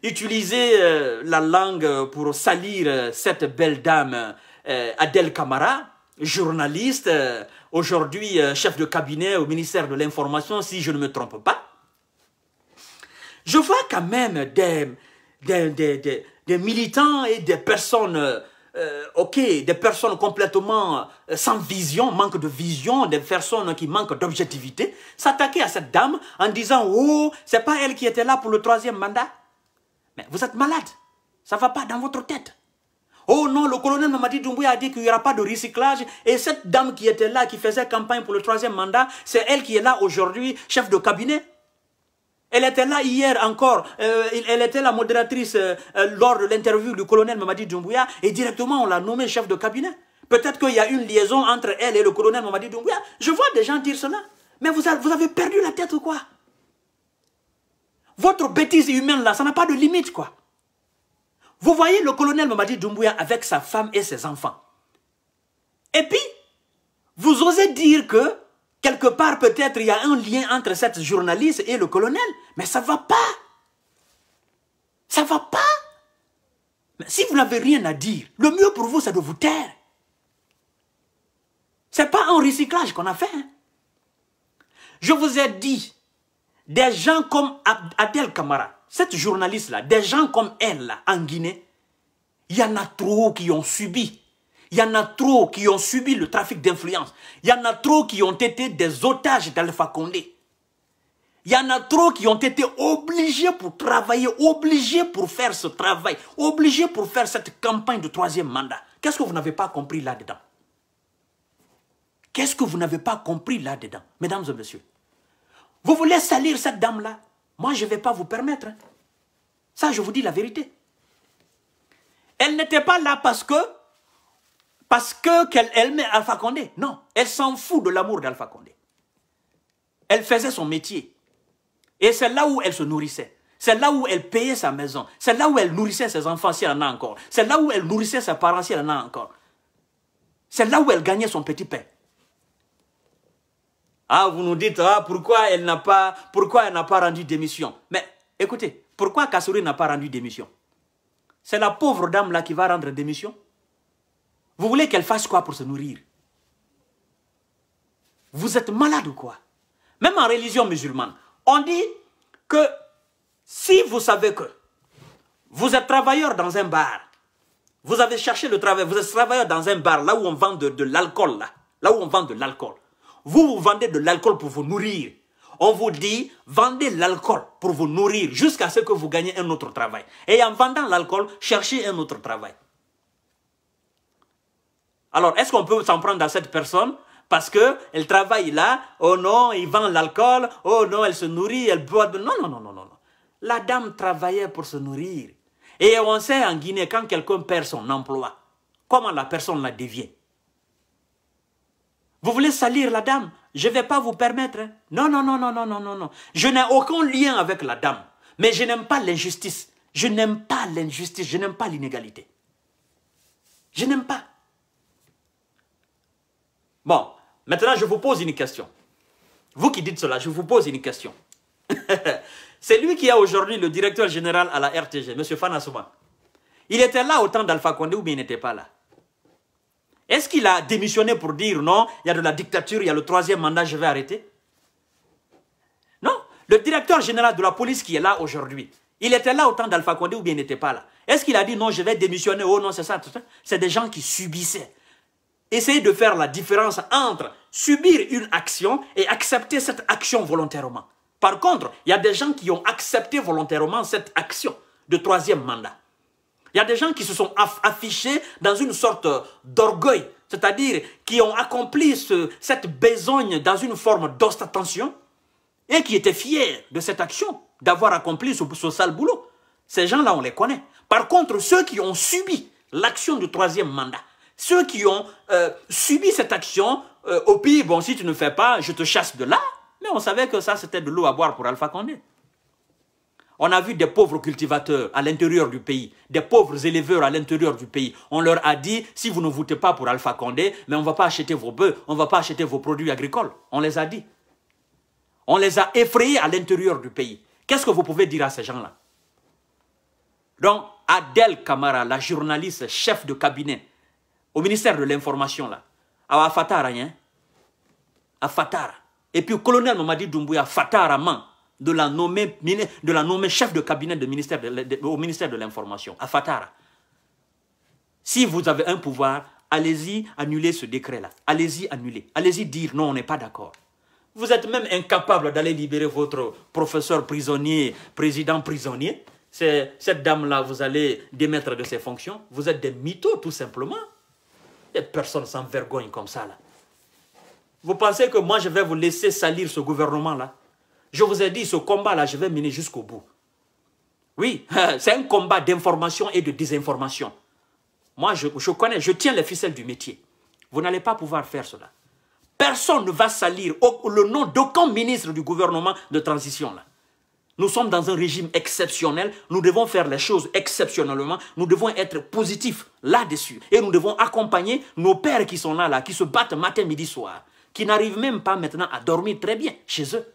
utiliser euh, la langue pour salir cette belle dame euh, Adèle Camara, journaliste, euh, aujourd'hui euh, chef de cabinet au ministère de l'Information, si je ne me trompe pas. Je vois quand même des, militants et des personnes, ok, des personnes complètement sans vision, manque de vision, des personnes qui manquent d'objectivité, s'attaquer à cette dame en disant « Oh, c'est pas elle qui était là pour le troisième mandat ?» Mais vous êtes malade, ça va pas dans votre tête. Oh non, le colonel Mamadi Doumbouya a dit qu'il n'y aura pas de recyclage. Et cette dame qui était là, qui faisait campagne pour le troisième mandat, c'est elle qui est là aujourd'hui, chef de cabinet. Elle était là hier encore, euh, elle était la modératrice euh, euh, lors de l'interview du colonel Mamadi Doumbouya et directement on l'a nommée chef de cabinet. Peut-être qu'il y a une liaison entre elle et le colonel Mamadi Doumbouya. Je vois des gens dire cela. Mais vous, vous avez perdu la tête ou quoi Votre bêtise humaine là, ça n'a pas de limite quoi. Vous voyez le colonel Mamadi Doumbouya avec sa femme et ses enfants. Et puis, vous osez dire que, quelque part peut-être, il y a un lien entre cette journaliste et le colonel. Mais ça ne va pas. Ça ne va pas. Mais si vous n'avez rien à dire, le mieux pour vous, c'est de vous taire. Ce n'est pas un recyclage qu'on a fait. Hein. Je vous ai dit, des gens comme Abdel Kamara, cette journaliste-là, des gens comme elle, en Guinée, il y en a trop qui ont subi. Il y en a trop qui ont subi le trafic d'influence. Il y en a trop qui ont été des otages d'Alpha Condé. Il y en a trop qui ont été obligés pour travailler, obligés pour faire ce travail, obligés pour faire cette campagne de troisième mandat. Qu'est-ce que vous n'avez pas compris là-dedans Qu'est-ce que vous n'avez pas compris là-dedans, mesdames et messieurs Vous voulez salir cette dame-là moi, je ne vais pas vous permettre. Ça, je vous dis la vérité. Elle n'était pas là parce que parce que qu'elle aimait Alpha Condé. Non, elle s'en fout de l'amour d'Alpha Condé. Elle faisait son métier. Et c'est là où elle se nourrissait. C'est là où elle payait sa maison. C'est là où elle nourrissait ses enfants si elle en a encore. C'est là où elle nourrissait ses parents si elle en a encore. C'est là où elle gagnait son petit pain. Ah, vous nous dites, ah, pourquoi elle n'a pas, pourquoi elle n'a pas rendu démission Mais écoutez, pourquoi Kassouri n'a pas rendu démission C'est la pauvre dame là qui va rendre démission Vous voulez qu'elle fasse quoi pour se nourrir Vous êtes malade ou quoi Même en religion musulmane, on dit que si vous savez que vous êtes travailleur dans un bar, vous avez cherché le travail, vous êtes travailleur dans un bar là où on vend de, l'alcool, là où on vend de l'alcool. Vous vous vendez de l'alcool pour vous nourrir. On vous dit, vendez l'alcool pour vous nourrir jusqu'à ce que vous gagnez un autre travail. Et en vendant l'alcool, cherchez un autre travail. Alors, est-ce qu'on peut s'en prendre à cette personne parce qu'elle travaille là Oh non, il vend l'alcool. Oh non, elle se nourrit, elle boit. Non, non, non, non, non. La dame travaillait pour se nourrir. Et on sait en Guinée, quand quelqu'un perd son emploi, comment la personne la devient vous voulez salir la dame Je ne vais pas vous permettre. Non, non, non, non, non, non, non, non. Je n'ai aucun lien avec la dame. Mais je n'aime pas l'injustice. Je n'aime pas l'injustice. Je n'aime pas l'inégalité. Je n'aime pas. Bon, maintenant je vous pose une question. Vous qui dites cela, je vous pose une question. C'est lui qui a aujourd'hui le directeur général à la RTG, M. Fanasouma. Il était là au temps d'Alpha Condé ou bien il n'était pas là est-ce qu'il a démissionné pour dire non, il y a de la dictature, il y a le troisième mandat, je vais arrêter Non, le directeur général de la police qui est là aujourd'hui, il était là au temps d'Alpha Condé ou bien il n'était pas là Est-ce qu'il a dit non, je vais démissionner Oh non, c'est ça, C'est des gens qui subissaient. Essayez de faire la différence entre subir une action et accepter cette action volontairement. Par contre, il y a des gens qui ont accepté volontairement cette action de troisième mandat. Il y a des gens qui se sont affichés dans une sorte d'orgueil, c'est-à-dire qui ont accompli cette besogne dans une forme d'ostentation et qui étaient fiers de cette action, d'avoir accompli ce, sale boulot. Ces gens-là, on les connaît. Par contre, ceux qui ont subi l'action du troisième mandat, ceux qui ont euh, subi cette action, euh, au pire, bon, si tu ne fais pas, je te chasse de là. Mais on savait que ça, c'était de l'eau à boire pour Alpha Condé. On a vu des pauvres cultivateurs à l'intérieur du pays, des pauvres éleveurs à l'intérieur du pays. On leur a dit, si vous ne votez pas pour Alpha Condé, mais on ne va pas acheter vos bœufs, on ne va pas acheter vos produits agricoles. On les a dit. On les a effrayés à l'intérieur du pays. Qu'est-ce que vous pouvez dire à ces gens-là Donc, Adèle Kamara, la journaliste chef de cabinet au ministère de l'Information, là, à Fatara, hein? à Fatara. Et puis, le colonel Mamadi Doumbouya, Fatara, main de la nommer, chef de cabinet de au ministère de l'Information, à Fatara. Si vous avez un pouvoir, allez-y annuler ce décret-là. Allez-y annuler. Allez-y dire non, on n'est pas d'accord. Vous êtes même incapable d'aller libérer votre professeur prisonnier, président prisonnier. Cette dame-là, vous allez démettre de ses fonctions. Vous êtes des mythos, tout simplement. Des personnes sans vergogne comme ça, là. Vous pensez que moi, je vais vous laisser salir ce gouvernement-là je vous ai dit, ce combat-là, je vais mener jusqu'au bout. Oui, c'est un combat d'information et de désinformation. Moi, je, connais, je tiens les ficelles du métier. Vous n'allez pas pouvoir faire cela. Personne ne va salir le nom d'aucun ministre du gouvernement de transition. Là. Nous sommes dans un régime exceptionnel. Nous devons faire les choses exceptionnellement. Nous devons être positifs là-dessus. Et nous devons accompagner nos pères qui sont là, là qui se battent matin, midi, soir, qui n'arrivent même pas maintenant à dormir très bien chez eux.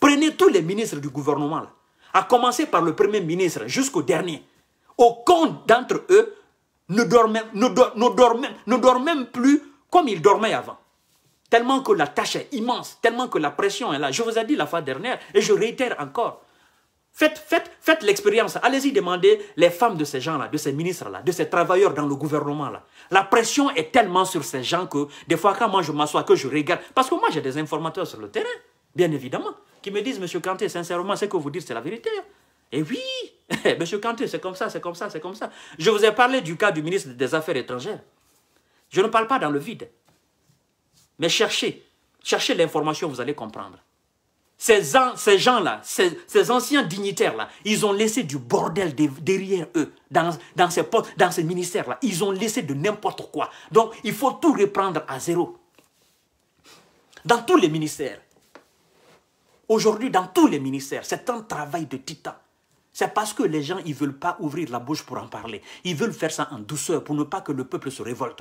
Prenez tous les ministres du gouvernement, à commencer par le premier ministre jusqu'au dernier. Aucun d'entre eux ne dort, même, ne, ne, plus comme ils dormaient avant. Tellement que la tâche est immense, tellement que la pression est là. Je vous ai dit la fois dernière et je réitère encore. Faites, faites, faites l'expérience. Allez-y demander les femmes de ces gens-là, de ces ministres-là, de ces travailleurs dans le gouvernement-là. La pression est tellement sur ces gens que des fois, quand moi je m'assois, que je regarde, parce que moi j'ai des informateurs sur le terrain, bien évidemment qui me disent, Monsieur Kanté, sincèrement, ce que vous dites, c'est la vérité. Et hein. eh oui, Monsieur Kanté, c'est comme ça, c'est comme ça, c'est comme ça. Je vous ai parlé du cas du ministre des Affaires étrangères. Je ne parle pas dans le vide. Mais cherchez, cherchez l'information, vous allez comprendre. Ces, ces gens-là, ces, anciens dignitaires-là, ils ont laissé du bordel derrière eux, dans, dans ces dans ces ministères-là. Ils ont laissé de n'importe quoi. Donc, il faut tout reprendre à zéro. Dans tous les ministères. Aujourd'hui, dans tous les ministères, c'est un travail de titan. C'est parce que les gens, ils ne veulent pas ouvrir la bouche pour en parler. Ils veulent faire ça en douceur pour ne pas que le peuple se révolte.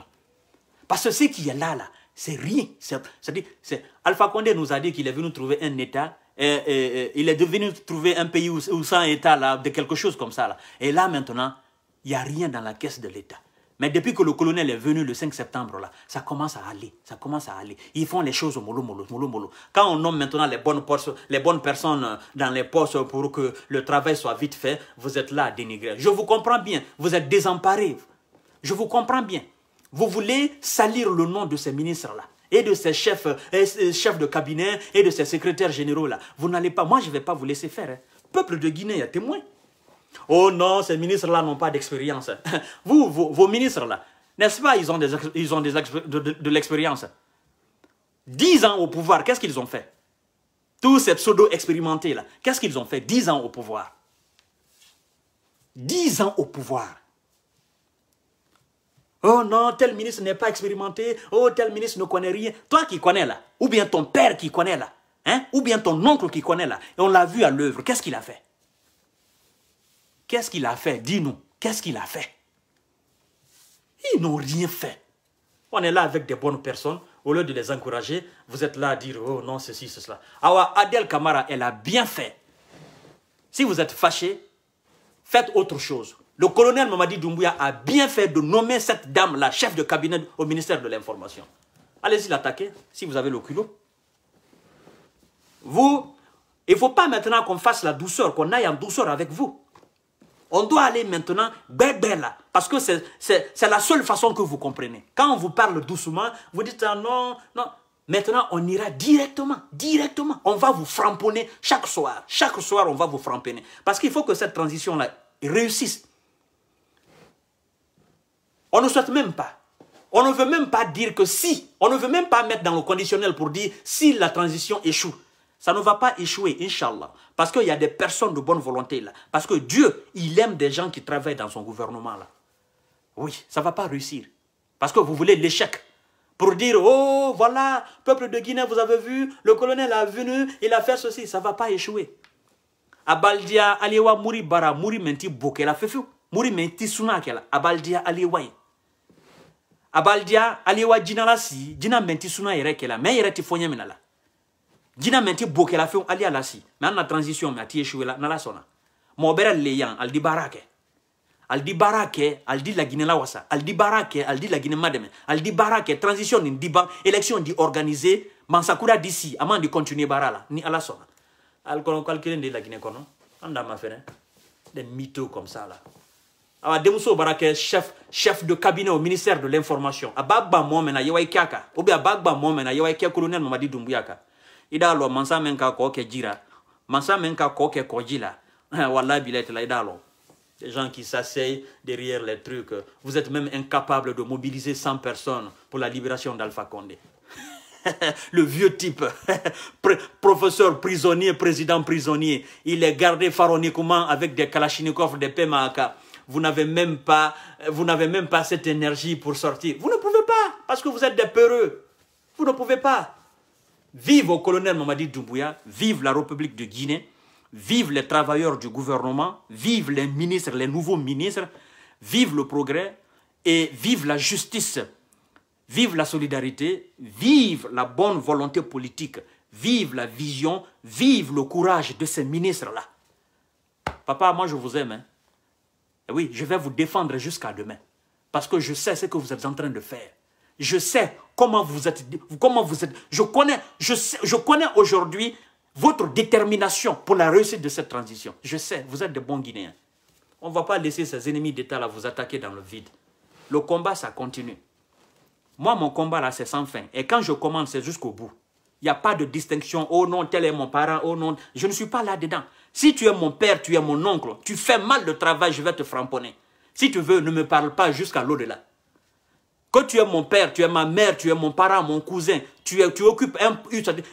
Parce que ce qui est là, là, c'est rien. C'est-à-dire, Alpha Condé nous a dit qu'il est venu trouver un État. il est devenu trouver un pays ou sans État, là, de quelque chose comme ça. Et là, maintenant, il n'y a rien dans la caisse de l'État. Mais depuis que le colonel est venu le 5 septembre, là, ça commence à aller. Ça commence à aller. Ils font les choses au mollo, mollo, Quand on nomme maintenant les bonnes, postes, les bonnes personnes euh, dans les postes pour que le travail soit vite fait, vous êtes là à dénigrer. Je vous comprends bien. Vous êtes désemparés. Je vous comprends bien. Vous voulez salir le nom de ces ministres-là et de ces chefs, euh, chefs de cabinet et de ces secrétaires généraux-là. Vous n'allez pas. Moi, je ne vais pas vous laisser faire. Hein. Peuple de Guinée y a témoin. Oh non, ces ministres-là n'ont pas d'expérience. Vous, vos, ministres-là, n'est-ce pas, ils ont, des, ils ont des, de, l'expérience. Dix ans au pouvoir, qu'est-ce qu'ils ont fait Tous ces pseudo-expérimentés-là, qu'est-ce qu'ils ont fait Dix ans au pouvoir. Dix ans au pouvoir. Oh non, tel ministre n'est pas expérimenté. Oh, tel ministre ne connaît rien. Toi qui connais là, ou bien ton père qui connaît là, hein, ou bien ton oncle qui connaît là, et on l'a vu à l'œuvre, qu'est-ce qu'il a fait Qu'est-ce qu'il a fait Dis-nous, qu'est-ce qu'il a fait Ils n'ont rien fait. On est là avec des bonnes personnes. Au lieu de les encourager, vous êtes là à dire, oh non, ceci, cela. Alors, Adèle Kamara, elle a bien fait. Si vous êtes fâché, faites autre chose. Le colonel Mamadi Doumbouya a bien fait de nommer cette dame, la chef de cabinet au ministère de l'Information. Allez-y l'attaquer, si vous avez le culot. Vous, il ne faut pas maintenant qu'on fasse la douceur, qu'on aille en douceur avec vous. On doit aller maintenant là, parce que c'est la seule façon que vous comprenez. Quand on vous parle doucement, vous dites ah non, non. Maintenant, on ira directement, directement. On va vous framponner chaque soir. Chaque soir, on va vous framponner. Parce qu'il faut que cette transition-là réussisse. On ne souhaite même pas. On ne veut même pas dire que si. On ne veut même pas mettre dans le conditionnel pour dire si la transition échoue. Ça ne va pas échouer, Inch'Allah. Parce qu'il y a des personnes de bonne volonté là. Parce que Dieu, il aime des gens qui travaillent dans son gouvernement là. Oui, ça ne va pas réussir. Parce que vous voulez l'échec. Pour dire, oh, voilà, peuple de Guinée, vous avez vu, le colonel a venu, il a fait ceci. Ça ne va pas échouer. Abaldia Aliwa Muri Bara Muri Menti Bokela Fefu. Menti Abaldia Aliwa. Abaldia Aliwa Jina Menti Mais jina mɛn tɛ la ali a Mais mɛ na transition mais a ti échoué la n'ala sɔnna mɔɔ bɛrɛ le di barake. al di barake, al di di la wasa Al di barake, al di la ma dɛmɛ al di barake, transition nin di élection di organiser mansakura d'ici amant de continuer barala, ni ala sɔnna al kɔnɔ de la guinée kono. Hein? da ma hein? des comme ça là awa ah, denmuso barake chef chef de cabinet au ministère de l'information a b'a Momena, mɔɔ mɛn a ou bien colonel mamadi i gens qui s'asseyent derrière les trucs vous êtes même incapable de mobiliser 100 personnes pour la libération d'alpha condé le vieux type, professeur prisonnier, président prisonnier. Il est gardé pharaoniquement avec des kalachnikovs, des pemaaka. Vous n'avez même pas, vous n'avez même pas cette énergie pour sortir. Vous ne pouvez pas, parce que vous êtes des peureux. Vous ne pouvez pas. Vive au colonel Mamadi Doumbouya, vive la République de Guinée, vive les travailleurs du gouvernement, vive les ministres, les nouveaux ministres, vive le progrès et vive la justice, vive la solidarité, vive la bonne volonté politique, vive la vision, vive le courage de ces ministres-là. Papa, moi je vous aime. Hein. Eh oui, je vais vous défendre jusqu'à demain. Parce que je sais ce que vous êtes en train de faire. Je sais comment vous êtes, comment vous êtes. Je connais, je, je connais aujourd'hui votre détermination pour la réussite de cette transition. Je sais, vous êtes de bons Guinéens. On ne va pas laisser ces ennemis d'État là vous attaquer dans le vide. Le combat, ça continue. Moi, mon combat là, c'est sans fin. Et quand je commence, c'est jusqu'au bout. Il n'y a pas de distinction. Oh non, tel est mon parent. Oh non, je ne suis pas là-dedans. Si tu es mon père, tu es mon oncle. Tu fais mal le travail, je vais te framponner. Si tu veux, ne me parle pas jusqu'à l'au-delà. Quand tu es mon père, tu es ma mère, tu es mon parent, mon cousin, tu, tu occupes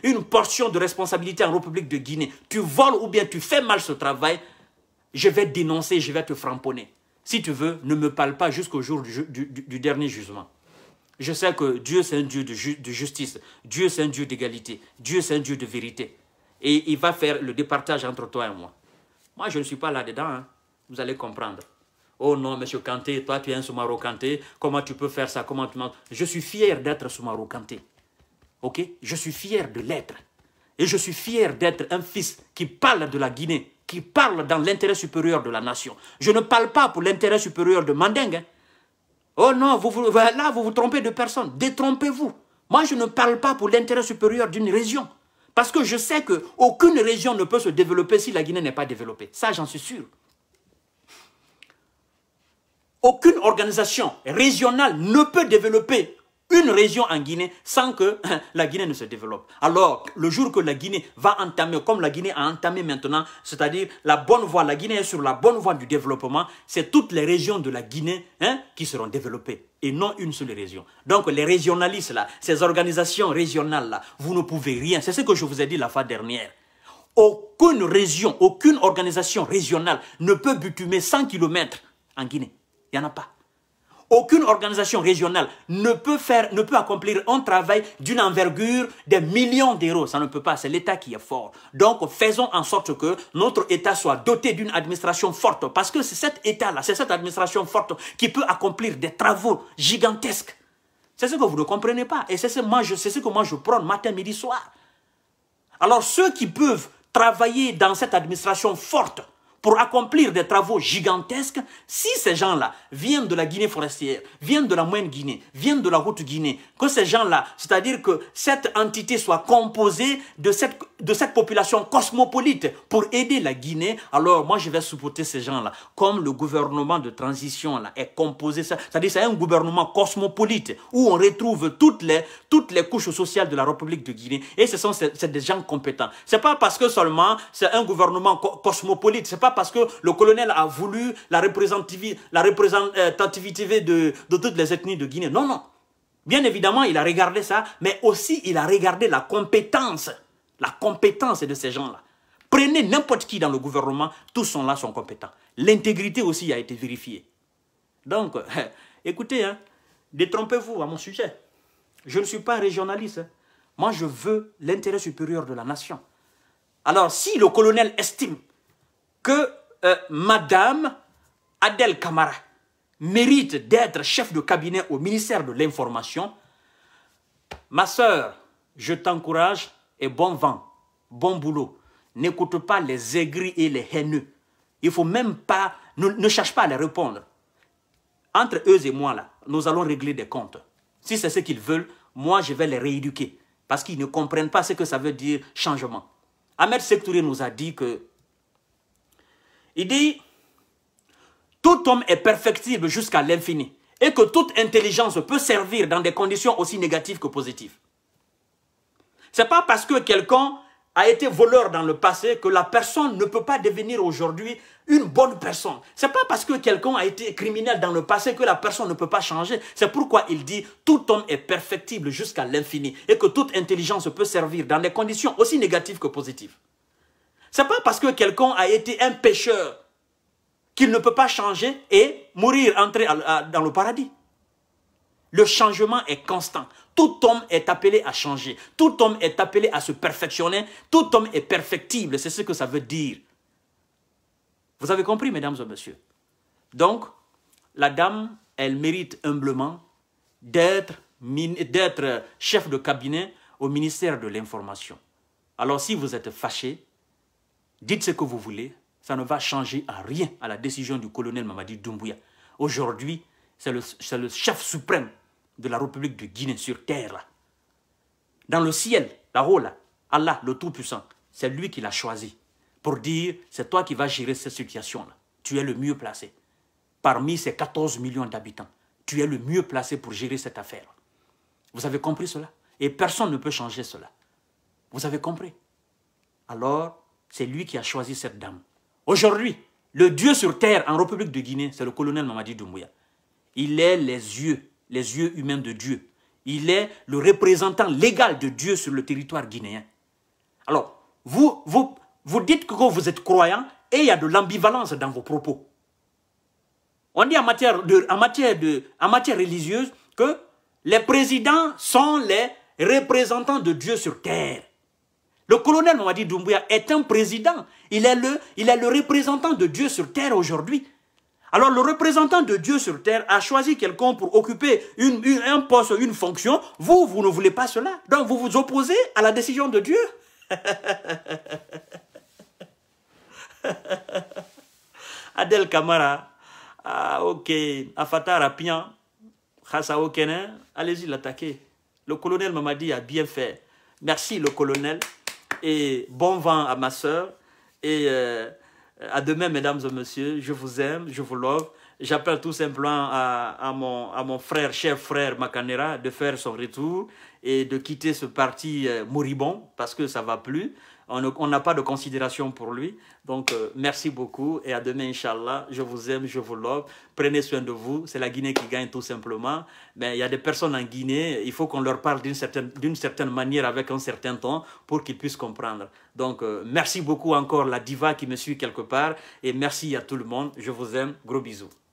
une portion de responsabilité en République de Guinée, tu voles ou bien tu fais mal ce travail, je vais dénoncer, je vais te framponner. Si tu veux, ne me parle pas jusqu'au jour du, dernier jugement. Je sais que Dieu, c'est un Dieu de, justice. Dieu, c'est un Dieu d'égalité. Dieu, c'est un Dieu de vérité. Et il va faire le départage entre toi et moi. Moi, je ne suis pas là-dedans. Hein. Vous allez comprendre. Oh non, monsieur Kanté, toi tu es un Soumaro Kanté, comment tu peux faire ça Je suis fier d'être Soumaro Kanté. Ok Je suis fier de l'être. Et je suis fier d'être un fils qui parle de la Guinée, qui parle dans l'intérêt supérieur de la nation. Je ne parle pas pour l'intérêt supérieur de Mandingue. Hein. Oh non, là, vous vous trompez de personne. Détrompez-vous. Moi, je ne parle pas pour l'intérêt supérieur d'une région. Parce que je sais qu'aucune région ne peut se développer si la Guinée n'est pas développée. Ça, j'en suis sûr. Aucune organisation régionale ne peut développer une région en Guinée sans que hein, la Guinée ne se développe. Alors, le jour que la Guinée va entamer, comme la Guinée a entamé maintenant, c'est-à-dire la bonne voie, la Guinée est sur la bonne voie du développement, c'est toutes les régions de la Guinée hein, qui seront développées et non une seule région. Donc les régionalistes, ces organisations régionales, là, vous ne pouvez rien. C'est ce que je vous ai dit la fois dernière. Aucune région, aucune organisation régionale ne peut butumer 100 km en Guinée. Il n'y en a pas. Aucune organisation régionale ne peut, faire, ne peut accomplir un travail d'une envergure des millions d'euros. Ça ne peut pas, c'est l'État qui est fort. Donc faisons en sorte que notre État soit doté d'une administration forte. Parce que c'est cet État-là, c'est cette administration forte qui peut accomplir des travaux gigantesques. C'est ce que vous ne comprenez pas. Et c'est ce, moi, je, ce que moi je prends matin, midi, soir. Alors ceux qui peuvent travailler dans cette administration forte, pour accomplir des travaux gigantesques, si ces gens-là viennent de la Guinée forestière, viennent de la moyenne Guinée, viennent de la route Guinée, que ces gens-là, c'est-à-dire que cette entité soit composée de cette, de cette population cosmopolite pour aider la Guinée, alors moi je vais supporter ces gens-là. Comme le gouvernement de transition là est composé, c'est-à-dire c'est un gouvernement cosmopolite où on retrouve toutes les, toutes les couches sociales de la République de Guinée et ce sont des gens compétents. C'est pas parce que seulement c'est un gouvernement cosmopolite, c'est pas parce que le colonel a voulu la représentativité, de, toutes les ethnies de Guinée. Non, non. Bien évidemment, il a regardé ça, mais aussi il a regardé la compétence, la compétence de ces gens-là. Prenez n'importe qui dans le gouvernement, tous sont là, sont compétents. L'intégrité aussi a été vérifiée. Donc, écoutez, hein, détrompez-vous à mon sujet. Je ne suis pas un régionaliste. Hein. Moi, je veux l'intérêt supérieur de la nation. Alors, si le colonel estime que euh, Madame Adèle Camara mérite d'être chef de cabinet au ministère de l'Information. Ma soeur, je t'encourage et bon vent, bon boulot. N'écoute pas les aigris et les haineux. Il faut même pas, ne, cherche pas à les répondre. Entre eux et moi, là, nous allons régler des comptes. Si c'est ce qu'ils veulent, moi, je vais les rééduquer. Parce qu'ils ne comprennent pas ce que ça veut dire changement. Ahmed Sektouré nous a dit que il dit, tout homme est perfectible jusqu'à l'infini et que toute intelligence peut servir dans des conditions aussi négatives que positives. C'est pas parce que quelqu'un a été voleur dans le passé que la personne ne peut pas devenir aujourd'hui une bonne personne. C'est pas parce que quelqu'un a été criminel dans le passé que la personne ne peut pas changer. C'est pourquoi il dit tout homme est perfectible jusqu'à l'infini et que toute intelligence peut servir dans des conditions aussi négatives que positives. Ce n'est pas parce que quelqu'un a été un pécheur qu'il ne peut pas changer et mourir, entrer dans le paradis. Le changement est constant. Tout homme est appelé à changer. Tout homme est appelé à se perfectionner. Tout homme est perfectible. C'est ce que ça veut dire. Vous avez compris, mesdames et messieurs. Donc, la dame, elle mérite humblement d'être chef de cabinet au ministère de l'Information. Alors, si vous êtes fâché, Dites ce que vous voulez, ça ne va changer à rien à la décision du colonel Mamadi Doumbouya. Aujourd'hui, c'est le, chef suprême de la République de Guinée sur terre. Dans le ciel, là-haut, Allah, le Tout-Puissant, c'est lui qui l'a choisi pour dire c'est toi qui vas gérer cette situation-là. Tu es le mieux placé. Parmi ces 14 millions d'habitants, tu es le mieux placé pour gérer cette affaire. Vous avez compris cela Et personne ne peut changer cela. Vous avez compris Alors, c'est lui qui a choisi cette dame. Aujourd'hui, le dieu sur terre en République de Guinée, c'est le colonel Mamadi Doumbouya. Il est les yeux, les yeux humains de Dieu. Il est le représentant légal de Dieu sur le territoire guinéen. Alors, vous, vous, vous dites que vous êtes croyant et il y a de l'ambivalence dans vos propos. On dit en matière, de, en, matière de, en matière religieuse que les présidents sont les représentants de Dieu sur terre. Le colonel Mamadi Doumbouya est un président. Il est, le, il est le représentant de Dieu sur terre aujourd'hui. Alors le représentant de Dieu sur terre a choisi quelqu'un pour occuper une, un poste, une fonction. Vous, vous ne voulez pas cela. Donc vous vous opposez à la décision de Dieu. Adel Kamara, ah, ok, Afata Rapian, Khassa Kenen, allez-y l'attaquer. Le colonel Mamadi a bien fait. Merci le colonel. Et bon vent à ma sœur. Et euh, à demain, mesdames et messieurs. Je vous aime, je vous love. J'appelle tout simplement à, mon, à mon frère, cher frère Macanera, de faire son retour et de quitter ce parti euh, moribond parce que ça va plus on n'a pas de considération pour lui. Donc, euh, merci beaucoup et à demain, Inch'Allah. Je vous aime, je vous love. Prenez soin de vous. C'est la Guinée qui gagne tout simplement. Mais il y a des personnes en Guinée, il faut qu'on leur parle d'une certaine, manière, avec un certain temps, pour qu'ils puissent comprendre. Donc, euh, merci beaucoup encore, la diva qui me suit quelque part. Et merci à tout le monde. Je vous aime. Gros bisous.